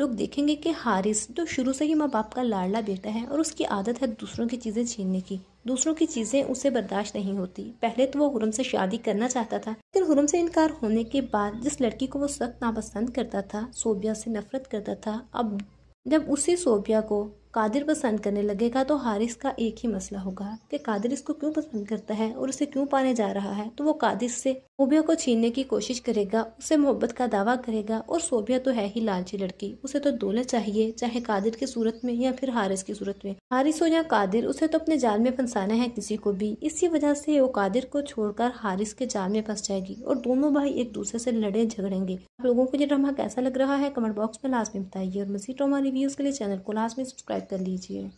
लोग देखेंगे कि हारिस जो तो शुरू से ही माँ बाप का लाडला बेटा है और उसकी आदत है दूसरों की चीज़ें छीनने की दूसरों की चीज़ें उसे बर्दाश्त नहीं होती पहले तो वो हुरम से शादी करना चाहता था लेकिन हुरम से इनकार होने के बाद जिस लड़की को वो सख्त नापसंद करता था सोबिया से नफरत करता था अब जब उसी सोबिया को कादिर पसंद करने लगेगा तो हारिस का एक ही मसला होगा कि कादिर इसको क्यों पसंद करता है और उसे क्यों पाने जा रहा है तो वो कादिर से सोबिया को छीनने की कोशिश करेगा उसे मोहब्बत का दावा करेगा और सोबिया तो है ही लालची लड़की उसे तो दौलत चाहिए चाहे कादिर की सूरत में या फिर हारिस की सूरत में हारिस हो या कादिर उसे तो अपने जाल में फंसाना है किसी को भी इसी वजह से वो कादिर को छोड़कर हारिस के जाल में फंस जाएगी और दोनों भाई एक दूसरे से लड़े झगड़ेंगे आप लोगों को ये ड्रामा कैसा लग रहा है कमेंट बॉक्स में लास्ट में बताइए और मजीद ड्रामा रिव्यूज के लिए चैनल को लास्ट में सब्सक्राइब कर लीजिए